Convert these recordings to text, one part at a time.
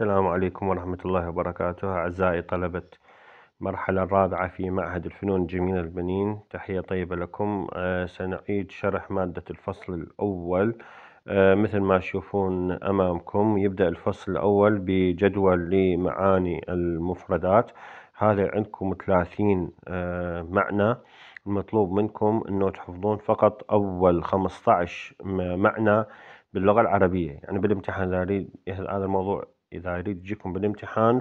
السلام عليكم ورحمة الله وبركاته أعزائي طلبة المرحلة الرابعة في معهد الفنون الجميلة البنين تحية طيبة لكم أه سنعيد شرح مادة الفصل الأول أه مثل ما تشوفون أمامكم يبدأ الفصل الأول بجدول لمعاني المفردات هذا عندكم 30 أه معنى المطلوب منكم أنه تحفظون فقط أول 15 معنى باللغة العربية يعني بالامتحان هذا الموضوع اذا يريد تجيكم بالامتحان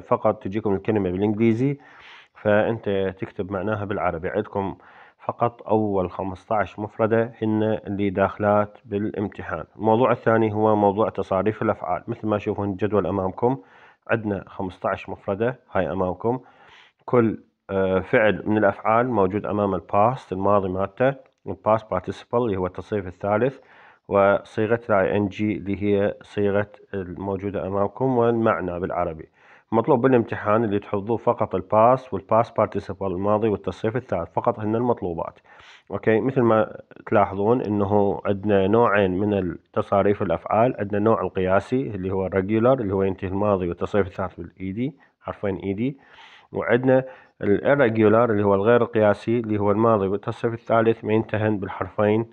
فقط تجيكم الكلمه بالانجليزي فانت تكتب معناها بالعربي عندكم فقط اول 15 مفرده هن اللي داخلات بالامتحان الموضوع الثاني هو موضوع تصاريف الافعال مثل ما تشوفون الجدول امامكم عندنا 15 مفرده هاي امامكم كل آه، فعل من الافعال موجود امام الباست الماضي مالته الباست بارتيسيبل اللي هو التصريف الثالث وصيغة الاي ان جي اللي هي صيغة الموجودة امامكم والمعنى بالعربي مطلوب بالامتحان اللي تحفظوه فقط الباس والباس بارتيسيبال الماضي والتصريف الثالث فقط هن المطلوبات اوكي مثل ما تلاحظون انه عندنا نوعين من تصاريف الافعال عندنا نوع القياسي اللي هو الريجولر اللي هو ينتهي الماضي والتصريف الثالث بالايدي حرفين ايدي e وعندنا الirregular اللي هو الغير القياسي اللي هو الماضي والتصريف الثالث ما ينتهن بالحرفين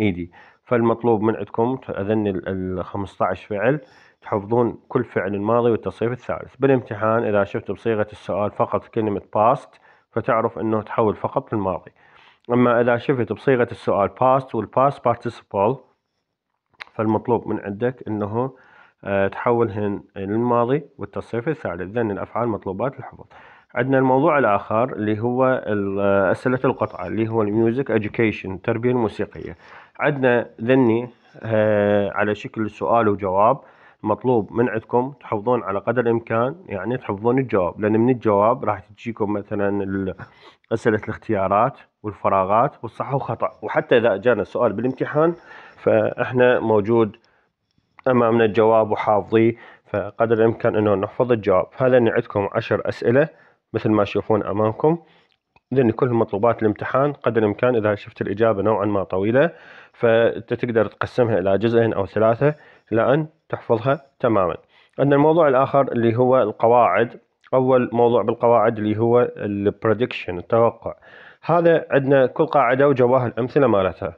ايدي e فالمطلوب من عندكم اذن ال 15 فعل تحفظون كل فعل الماضي والتصريف الثالث بالامتحان اذا شفت بصيغه السؤال فقط كلمه باست فتعرف انه تحول فقط للماضي اما اذا شفت بصيغه السؤال باست والباست بارتيسيبل فالمطلوب من عندك انه آه، تحولهن للماضي والتصريف الثالث ذن الافعال مطلوبات الحفظ عندنا الموضوع الآخر اللي هو أسئلة القطعة اللي هو الميوزك education التربية الموسيقية عندنا ذني آه، على شكل سؤال وجواب مطلوب من عندكم تحفظون على قدر الامكان يعني تحفظون الجواب لان من الجواب راح تجيكم مثلا اسئله الاختيارات والفراغات والصح وخطا وحتى اذا جانا السؤال بالامتحان فاحنا موجود امامنا الجواب وحافظيه فقدر الامكان انه نحفظ الجواب هذا عندكم عشر اسئله مثل ما تشوفون أمامكم لأن كل مطلوبات الامتحان قدر الإمكان إذا شفت الإجابة نوعا ما طويلة فأنت تقدر تقسمها إلى جزئين أو ثلاثة إلى أن تحفظها تماما عندنا الموضوع الآخر اللي هو القواعد أول موضوع بالقواعد اللي هو البريدكشن التوقع هذا عندنا كل قاعدة وجواها الأمثلة مالتها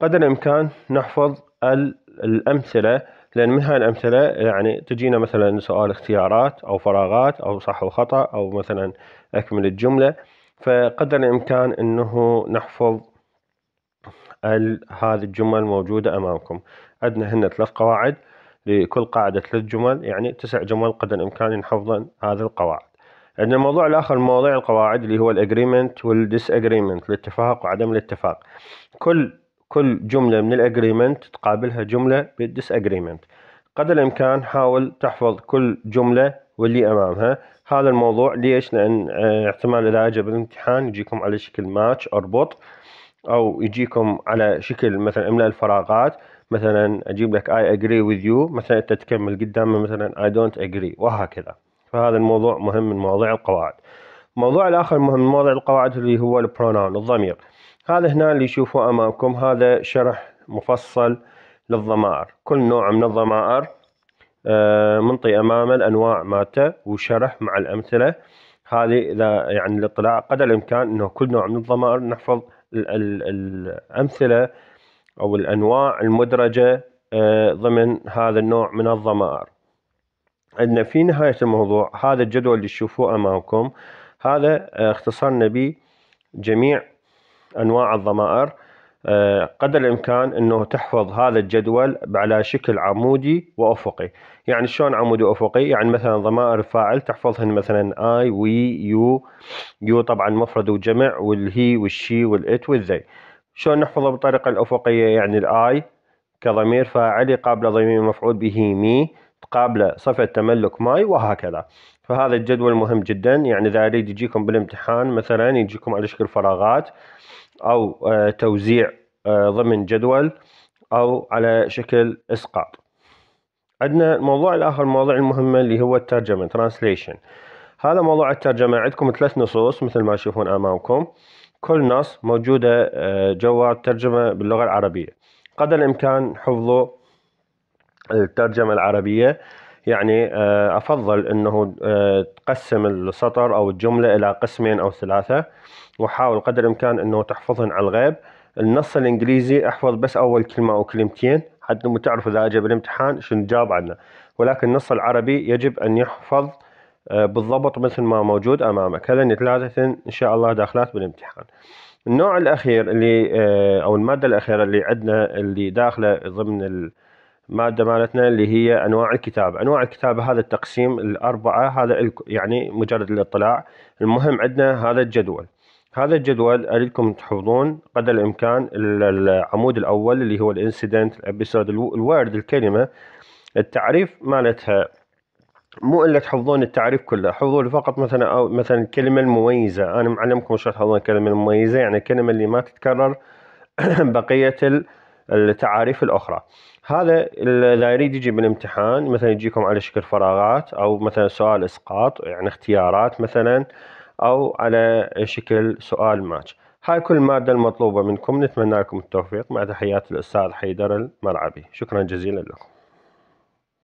قدر الإمكان نحفظ الأمثلة لان من هاي الامثله يعني تجينا مثلا سؤال اختيارات او فراغات او صح وخطا او مثلا اكمل الجمله فقدر الامكان انه نحفظ هذه الجمل موجوده امامكم عندنا هنا ثلاث قواعد لكل قاعده ثلاث جمل يعني تسع جمل قدر الامكان نحفظن هذه القواعد عندنا الموضوع الاخر مواضيع القواعد اللي هو الاجريمنت والديس اجريمنت الاتفاق وعدم الاتفاق كل كل جملة من الأجريمنت تقابلها جملة بالديس أجريمنت قدر الإمكان حاول تحفظ كل جملة واللي أمامها هذا الموضوع ليش لأن آه، احتمال إذا أجى بالامتحان يجيكم على شكل ماتش أربط أو يجيكم على شكل مثلا إملاء الفراغات مثلا أجيب لك I agree with you مثلا أنت تكمل قدامه مثلا I don't agree وهكذا فهذا الموضوع مهم من مواضيع القواعد الموضوع الآخر مهم من مواضيع القواعد اللي هو البروناون الضمير هذا هنا اللي يشوفوا امامكم هذا شرح مفصل للضمائر كل نوع من الضمائر آه، منطي امامه الانواع مالته وشرح مع الامثله هذه اذا يعني الاطلاع قدر الامكان انه كل نوع من الضمائر نحفظ الامثله او الانواع المدرجه آه، ضمن هذا النوع من الضمائر عندنا في نهايه الموضوع هذا الجدول اللي تشوفوه امامكم هذا آه، اختصرنا به جميع أنواع الضمائر آه، قدر الإمكان أنه تحفظ هذا الجدول على شكل عمودي وأفقي يعني شلون عمودي وأفقي يعني مثلا ضمائر الفاعل تحفظهن مثلا آي وي يو يو طبعا مفرد وجمع والهي والشي والإت والذي شلون نحفظه بالطريقة الأفقية يعني الآي كضمير فاعل يقابله ضمير مفعول به مي تقابله صفة تملك ماي وهكذا فهذا الجدول مهم جدا يعني إذا أريد يجيكم بالامتحان مثلا يجيكم على شكل فراغات أو آه، توزيع آه، ضمن جدول أو على شكل إسقاط عندنا الموضوع الآخر المواضيع المهمة اللي هو الترجمة ترانسليشن هذا موضوع الترجمة عندكم ثلاث نصوص مثل ما تشوفون أمامكم كل نص موجودة آه، جوا الترجمة باللغة العربية قدر الإمكان حفظوا الترجمة العربية يعني آه، أفضل أنه آه، تقسم السطر أو الجملة إلى قسمين أو ثلاثة وحاول قدر الإمكان أنه تحفظهن على الغيب النص الإنجليزي أحفظ بس أول كلمة أو كلمتين حتى مو تعرف إذا أجى بالامتحان شنو جاوب عنه ولكن النص العربي يجب أن يحفظ آه، بالضبط مثل ما موجود أمامك هذا ثلاثة إن شاء الله داخلات بالامتحان النوع الأخير اللي أو المادة الأخيرة اللي عندنا اللي داخلة ضمن مادة مالتنا اللي هي أنواع الكتابة أنواع الكتابة هذا التقسيم الأربعة هذا يعني مجرد الاطلاع المهم عندنا هذا الجدول هذا الجدول أريدكم تحفظون قدر الإمكان العمود الأول اللي هو الانسيدنت الابيسود الورد الكلمة التعريف مالتها مو الا تحفظون التعريف كله حفظوا لي فقط مثلا او مثلا الكلمه المميزه انا معلمكم شلون تحفظون الكلمه المميزه يعني الكلمه اللي ما تتكرر بقيه التعاريف الاخرى هذا اذا يريد يجي بالامتحان مثلا يجيكم على شكل فراغات او مثلا سؤال اسقاط يعني اختيارات مثلا او على شكل سؤال ماتش هاي كل المادة المطلوبة منكم نتمنى لكم التوفيق مع تحيات الأستاذ حيدر المرعبي شكرا جزيلا لكم